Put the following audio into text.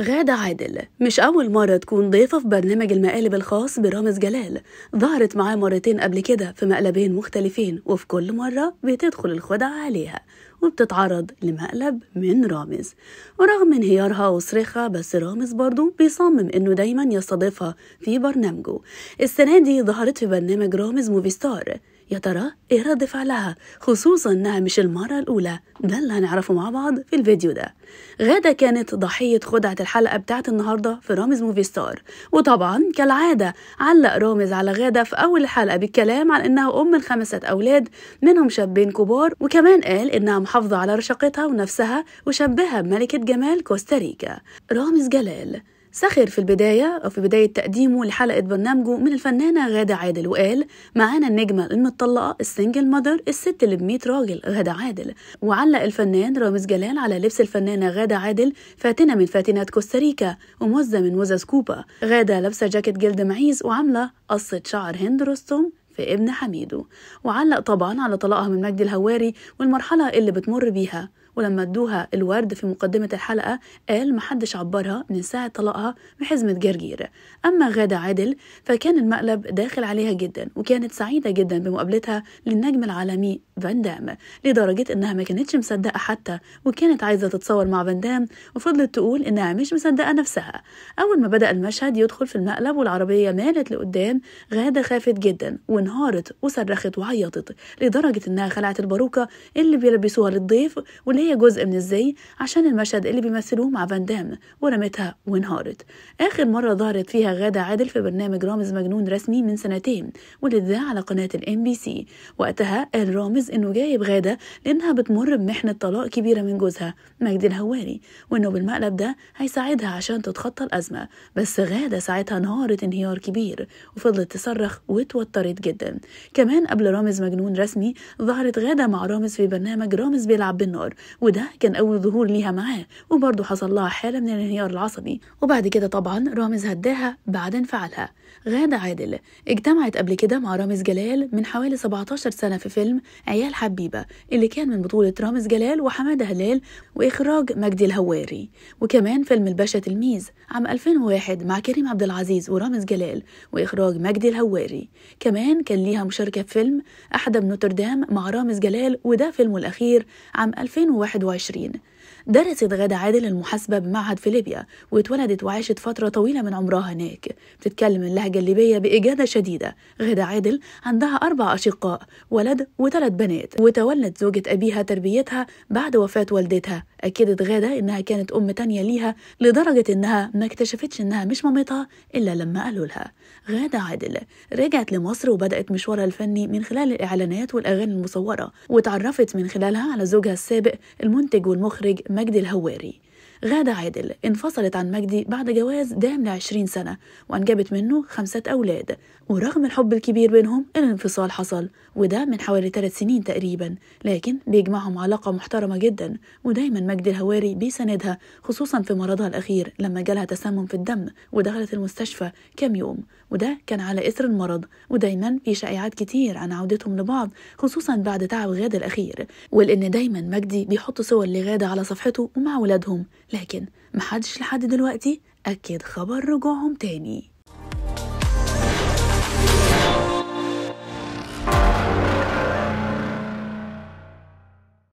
غادة عادل مش أول مرة تكون ضيفة في برنامج المقالب الخاص برامز جلال ظهرت معاه مرتين قبل كده في مقلبين مختلفين وفي كل مرة بتدخل الخدعة عليها وبتتعرض لمقلب من رامز ورغم انهيارها وصريخها بس رامز برضو بيصمم انه دايما يستضيفها في برنامجه السنة دي ظهرت في برنامج رامز موفي ستار يا ترى إيه رد فعلها خصوصا إنها مش المرة الأولى ده اللي هنعرفه مع بعض في الفيديو ده غادة كانت ضحية خدعة الحلقة بتاعت النهاردة في رامز موفي ستار وطبعا كالعادة علق رامز على غادة في أول الحلقة بالكلام عن إنها أم لخمسة أولاد منهم شابين كبار وكمان قال إنها محافظة على رشاقتها ونفسها وشبهها بملكة جمال كوستاريكا رامز جلال سخر في البداية أو في بداية تقديمه لحلقة برنامجه من الفنانة غادة عادل وقال معانا النجمة المطلقة السنجل مدر الست اللي بميت راجل غادة عادل وعلق الفنان رامز جلال على لبس الفنانة غادة عادل فاتنة من فاتنات كوستاريكا وموزة من وزة كوبا غادة لابسة جاكيت جلد معيز وعاملة قصة شعر هند رستم في ابن حميدو وعلق طبعا على طلاقها من مجدي الهواري والمرحلة اللي بتمر بيها ولما ادوها الورد في مقدمة الحلقة قال محدش عبرها من ساعة طلاقها بحزمة جرجير أما غادة عادل فكان المقلب داخل عليها جدا وكانت سعيدة جدا بمقابلتها للنجم العالمي فاندام لدرجة إنها ما كانتش مصدقة حتى وكانت عايزة تتصور مع فاندام وفضلت تقول إنها مش مصدقة نفسها أول ما بدأ المشهد يدخل في المقلب والعربية مالت لقدام غادة خافت جدا وانهارت وصرخت وعيطت لدرجة إنها خلعت الباروكة اللي بيلبسوها للضيف واللي هي جزء من ازاي عشان المشهد اللي بيمثلوه مع فان دام ورمتها وانهارت آخر مرة ظهرت فيها غادة عادل في برنامج رامز مجنون رسمي من سنتين ولذا على قناة الام بي سي وقتها قال رامز انه جايب غادة لانها بتمر بمحنة طلاق كبيرة من جوزها مجدي الهواري وانه بالمقلب ده هيساعدها عشان تتخطى الأزمة بس غادة ساعتها انهارت انهيار كبير وفضلت تصرخ وتوترت جدا كمان قبل رامز مجنون رسمي ظهرت غادة مع رامز في برنامج رامز بيلعب بالنار وده كان أول ظهور ليها معاه وبرضه حصل لها حالة من الانهيار العصبي وبعد كده طبعا رامز هداها بعد انفعالها غادة عادل اجتمعت قبل كده مع رامز جلال من حوالي 17 سنة في فيلم عيال حبيبة اللي كان من بطولة رامز جلال وحمادة هلال وإخراج مجدي الهواري وكمان فيلم الباشا تلميذ عام 2001 مع كريم عبد العزيز ورامز جلال وإخراج مجدي الهواري كمان كان ليها مشاركة في فيلم أحدى نوتردام مع رامز جلال وده فيلمه الأخير عام 2001 2021 درست غادة عادل المحاسبة بمعهد في ليبيا واتولدت وعاشت فترة طويلة من عمرها هناك بتتكلم اللهجة الليبية بإجادة شديدة غادة عادل عندها أربع أشقاء ولد وثلاث بنات وتولت زوجة أبيها تربيتها بعد وفاة والدتها أكدت غادة إنها كانت أم تانية ليها لدرجة إنها ما اكتشفتش إنها مش مامتها إلا لما قالوا لها غادة عادل رجعت لمصر وبدأت مشوارها الفني من خلال الإعلانات والأغاني المصورة وتعرفت من خلالها على زوجها السابق المنتج والمخرج مجد الهواري غادة عادل انفصلت عن مجدي بعد جواز دام لعشرين سنة وأنجبت منه خمسة أولاد ورغم الحب الكبير بينهم الانفصال حصل وده من حوالي ثلاث سنين تقريبا لكن بيجمعهم علاقة محترمة جدا ودايما مجدي الهواري بيساندها خصوصا في مرضها الأخير لما جالها تسمم في الدم ودخلت المستشفى كام يوم وده كان على إثر المرض ودايما في شائعات كتير عن عودتهم لبعض خصوصا بعد تعب غادة الأخير ولأن دايما مجدي بيحط صور لغادة على صفحته ومع ولادهم لكن محدش لحد دلوقتي أكد خبر رجوعهم تاني